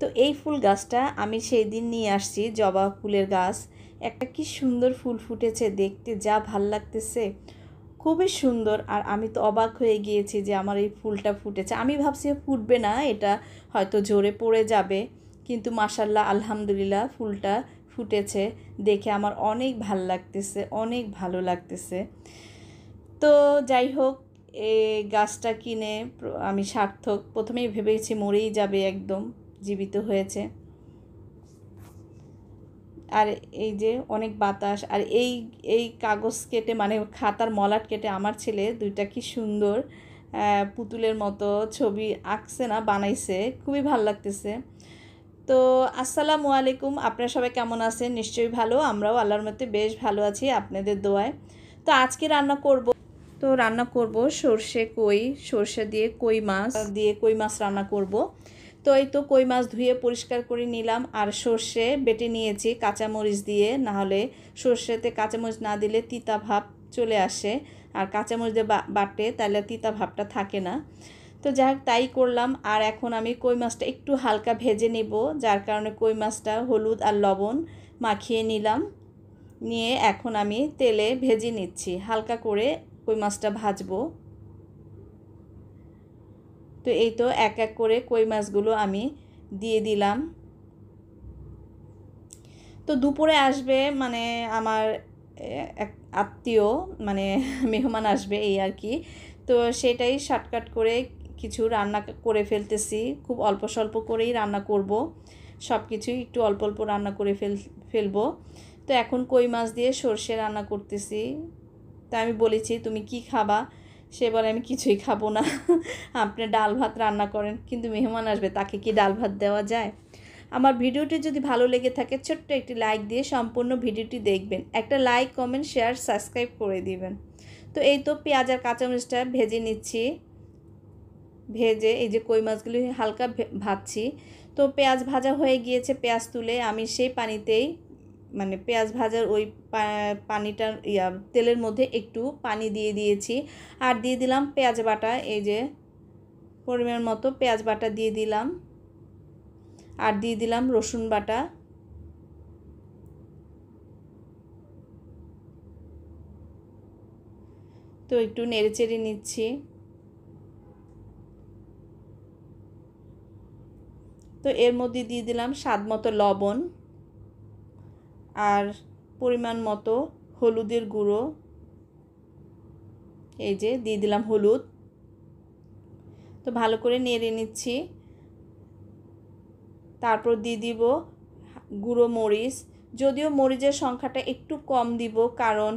তো এই ফুল গাছটা আমি সেই দিন নিয়ে আসছি জবা ফুলের গাছ একটা কি সুন্দর ফুল ফুটেছে দেখতে যা ভাল লাগতেছে খুবই সুন্দর আর আমি তো অবাক হয়ে গিয়েছি যে আমার এই ফুলটা ফুটেছে আমি ভাবছি ফুটবে না এটা হয়তো জোরে পড়ে যাবে কিন্তু মাসাল্লাহ আলহামদুলিল্লাহ ফুলটা ফুটেছে দেখে আমার অনেক ভাল লাগতেছে অনেক ভালো লাগতেছে তো যাই হোক এ গাছটা কিনে আমি সার্থক প্রথমেই ভেবেছি মরেই যাবে একদম জীবিত হয়েছে আর এই যে অনেক বাতাস আর এই এই কাগজ কেটে মানে খাতার মলাট কেটে আমার ছেলে দুইটা কি সুন্দর পুতুলের মতো ছবি আঁকছে না বানাইছে খুবই ভাল লাগতেছে তো আসসালামু আলাইকুম আপনারা সবাই কেমন আছেন নিশ্চয়ই ভালো আমরাও আল্লাহর মতে বেশ ভালো আছি আপনাদের দোয়ায় তো আজকে রান্না করব তো রান্না করব সর্ষে কই সর্ষে দিয়ে কই মাছ দিয়ে কই মাছ রান্না করব তো এই তো কই মাছ ধুয়ে পরিষ্কার করে নিলাম আর সর্ষে বেটে নিয়েছি কাঁচামরিচ দিয়ে নাহলে সর্ষেতে কাঁচামরিচ না দিলে তিতা ভাব চলে আসে আর কাঁচামরিচ দিয়ে বাটে তাহলে তিতা ভাবটা থাকে না তো যাই তাই করলাম আর এখন আমি কই মাছটা একটু হালকা ভেজে নেব যার কারণে কই মাছটা হলুদ আর লবণ মাখিয়ে নিলাম নিয়ে এখন আমি তেলে ভেজে নিচ্ছি হালকা করে কই মাছটা ভাজবো তো এই তো এক এক করে কই মাছগুলো আমি দিয়ে দিলাম তো দুপুরে আসবে মানে আমার এক আত্মীয় মানে মেহমান আসবে এই আর কি তো সেটাই শর্টকাট করে কিছু রান্না করে ফেলতেছি খুব অল্প স্বল্প করেই রান্না করব সব কিছুই একটু অল্প অল্প রান্না করে ফেল ফেলবো তো এখন কই মাছ দিয়ে সর্ষে রান্না করতেছি তা আমি বলেছি তুমি কি খাবা সে বলে আমি কিছুই খাবো না আপনি ডাল ভাত রান্না করেন কিন্তু মেহমান আসবে তাকে কি ডাল ভাত দেওয়া যায় আমার ভিডিওটি যদি ভালো লেগে থাকে ছোট্ট একটি লাইক দিয়ে সম্পূর্ণ ভিডিওটি দেখবেন একটা লাইক কমেন্ট শেয়ার সাবস্ক্রাইব করে দিবেন তো এই তো পেঁয়াজ আর কাঁচামরিচটা ভেজে নিচ্ছি ভেজে এই যে কই মাছগুলি হালকা ভাজছি তো পেঁয়াজ ভাজা হয়ে গিয়েছে পেঁয়াজ তুলে আমি সেই পানিতেই মানে পেঁয়াজ ভাজার ওই পানিটার ইয়া তেলের মধ্যে একটু পানি দিয়ে দিয়েছি আর দিয়ে দিলাম পেঁয়াজ বাটা এই যে পরিমাণ মতো পেঁয়াজ বাটা দিয়ে দিলাম আর দিয়ে দিলাম রসুন বাটা তো একটু নেড়েচেড়ে নিচ্ছি তো এর মধ্যে দিয়ে দিলাম স্বাদ মতো লবণ আর পরিমাণ মতো হলুদের গুঁড়ো এই যে দিয়ে দিলাম হলুদ তো ভালো করে নেড়ে নিচ্ছি তারপর দিয়ে দিব গুঁড়ো মরিচ যদিও মরিচের সংখ্যাটা একটু কম দিব কারণ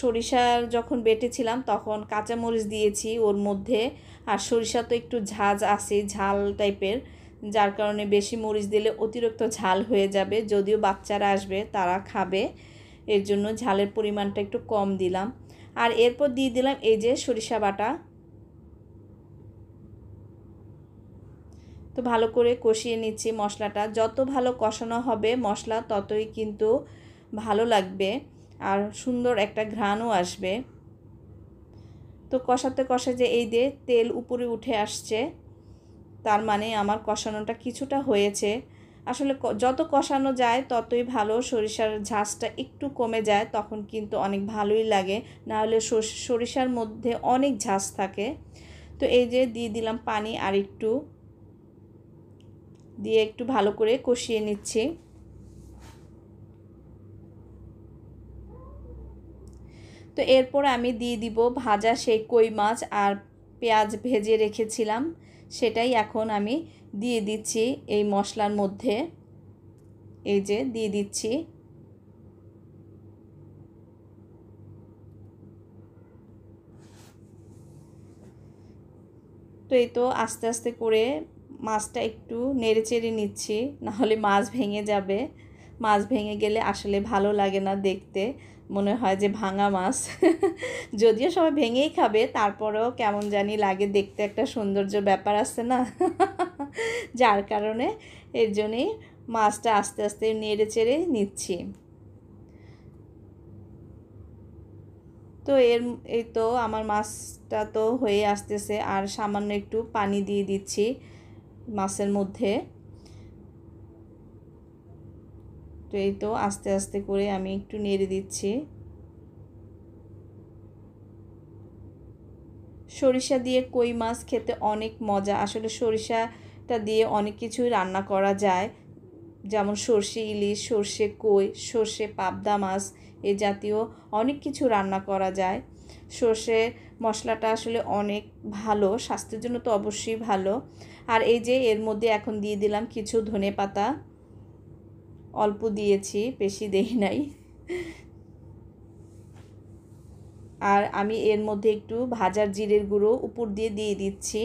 সরিষার যখন বেটেছিলাম তখন কাঁচামরিচ দিয়েছি ওর মধ্যে আর সরিষা তো একটু ঝাঁজ আছে ঝাল টাইপের যার কারণে বেশি মরিচ দিলে অতিরিক্ত ঝাল হয়ে যাবে যদিও বাচ্চারা আসবে তারা খাবে এর জন্য ঝালের পরিমাণটা একটু কম দিলাম আর এরপর দিয়ে দিলাম এই যে সরিষা বাটা তো ভালো করে কষিয়ে নিচ্ছি মশলাটা যত ভালো কষানো হবে মশলা ততই কিন্তু ভালো লাগবে আর সুন্দর একটা ঘ্রাণও আসবে তো কষাতে কষা যে এই দিয়ে তেল উপরে উঠে আসছে তার মানে আমার কষানোটা কিছুটা হয়েছে আসলে যত কষানো যায় ততই ভালো সরিষার ঝাঁসটা একটু কমে যায় তখন কিন্তু অনেক ভালোই লাগে নাহলে সরিষার মধ্যে অনেক ঝাঁস থাকে তো এই যে দিয়ে দিলাম পানি আর একটু দিয়ে একটু ভালো করে কষিয়ে নিচ্ছি তো এরপর আমি দিয়ে দিব ভাজা সেই কই মাছ আর পেঁয়াজ ভেজে রেখেছিলাম সেটাই এখন আমি দিয়ে দিচ্ছি এই মশলার মধ্যে এই যে দিয়ে দিচ্ছি তো এই তো আস্তে আস্তে করে মাছটা একটু নেড়ে চেড়ে নিচ্ছি নাহলে মাছ ভেঙে যাবে মাছ ভেঙে গেলে আসলে ভালো লাগে না দেখতে মনে হয় যে ভাঙা মাছ যদিও সবাই ভেঙেই খাবে তারপরেও কেমন জানি লাগে দেখতে একটা সৌন্দর্য ব্যাপার আছে না যার কারণে এর জন্যেই মাছটা আস্তে আস্তে নেড়ে চেড়ে নিচ্ছি তো এর এই তো আমার মাছটা তো হয়ে আসতেছে আর সামান্য একটু পানি দিয়ে দিচ্ছি মাছের মধ্যে তো এই তো আস্তে আস্তে করে আমি একটু নেড়ে দিচ্ছি সরিষা দিয়ে কই মাছ খেতে অনেক মজা আসলে সরিষাটা দিয়ে অনেক কিছুই রান্না করা যায় যেমন সর্ষে ইলিশ সর্ষে কই সর্ষে পাবদা মাছ এ জাতীয় অনেক কিছু রান্না করা যায় সর্ষে মশলাটা আসলে অনেক ভালো স্বাস্থ্যের জন্য তো অবশ্যই ভালো আর এই যে এর মধ্যে এখন দিয়ে দিলাম কিছু ধনে পাতা অল্প দিয়েছি বেশি দেই নাই আর আমি এর মধ্যে একটু ভাজার জিরের গুঁড়ো উপর দিয়ে দিয়ে দিচ্ছি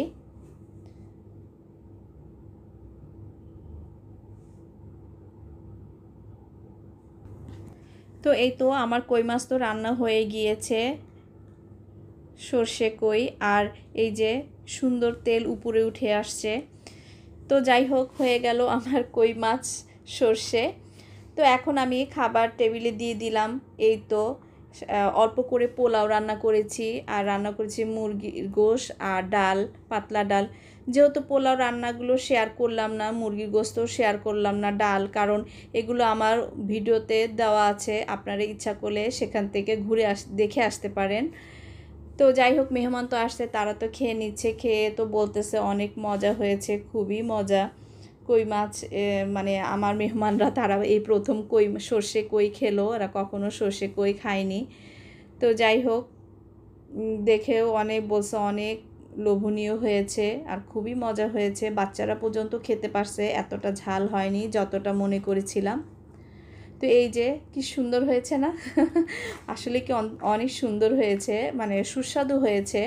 তো এই তো আমার কই মাছ তো রান্না হয়ে গিয়েছে সর্ষে কই আর এই যে সুন্দর তেল উপরে উঠে আসছে তো যাই হোক হয়ে গেল আমার কই মাছ সর্ষে তো এখন আমি খাবার টেবিলে দিয়ে দিলাম এই তো অল্প করে পোলাও রান্না করেছি আর রান্না করেছি মুরগির গোশ আর ডাল পাতলা ডাল যেহেতু পোলাও রান্নাগুলো শেয়ার করলাম না মুরগির গোস্তও শেয়ার করলাম না ডাল কারণ এগুলো আমার ভিডিওতে দেওয়া আছে আপনারা ইচ্ছা করলে সেখান থেকে ঘুরে আস দেখে আসতে পারেন তো যাই হোক মেহমান তো আসছে তারা তো খেয়ে নিচ্ছে খেয়ে তো বলতেছে অনেক মজা হয়েছে খুবই মজা কই মাছ মানে আমার মেহমানরা তারা এই প্রথম কই সর্ষে কই খেলো এরা কখনো সর্ষে কই খায়নি তো যাই হোক দেখেও অনেক বলছে অনেক লোভনীয় হয়েছে আর খুবই মজা হয়েছে বাচ্চারা পর্যন্ত খেতে পারছে এতটা ঝাল হয়নি যতটা মনে করেছিলাম তো এই যে কি সুন্দর হয়েছে না আসলে কি অনেক সুন্দর হয়েছে মানে সুস্বাদু হয়েছে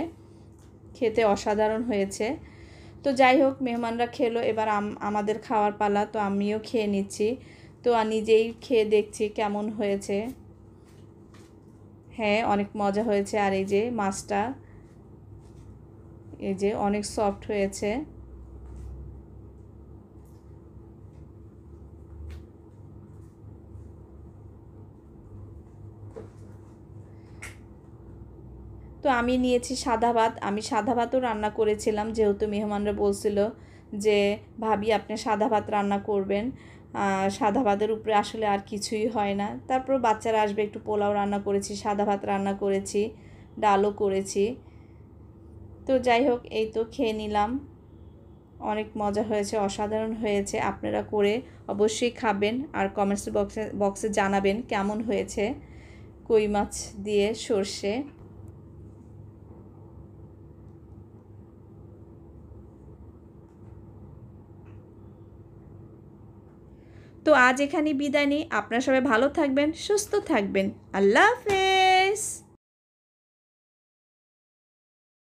খেতে অসাধারণ হয়েছে তো যাই হোক মেহমানরা খেলো এবার আমাদের খাওয়ার পালা তো আমিও খেয়ে নিচ্ছি তো নিজেই খেয়ে দেখছি কেমন হয়েছে হ্যাঁ অনেক মজা হয়েছে আর এই যে মাছটা এই যে অনেক সফট হয়েছে তো আমি নিয়েছি সাদা ভাত আমি সাদা ভাতও রান্না করেছিলাম যেহেতু মেহমানরা বলছিল যে ভাবি আপনি সাদা ভাত রান্না করবেন সাদা ভাতের উপরে আসলে আর কিছুই হয় না তারপর বাচ্চারা আসবে একটু পোলাও রান্না করেছি সাদা ভাত রান্না করেছি ডালও করেছি তো যাই হোক এই তো খেয়ে নিলাম অনেক মজা হয়েছে অসাধারণ হয়েছে আপনারা করে অবশ্যই খাবেন আর কমেন্টস বক্সে বক্সে জানাবেন কেমন হয়েছে কই মাছ দিয়ে সর্ষে তো আজ এখানে বিদায় নিই আপনারা সবাই ভালো থাকবেন সুস্থ থাকবেন আল্লাহ হাফেজ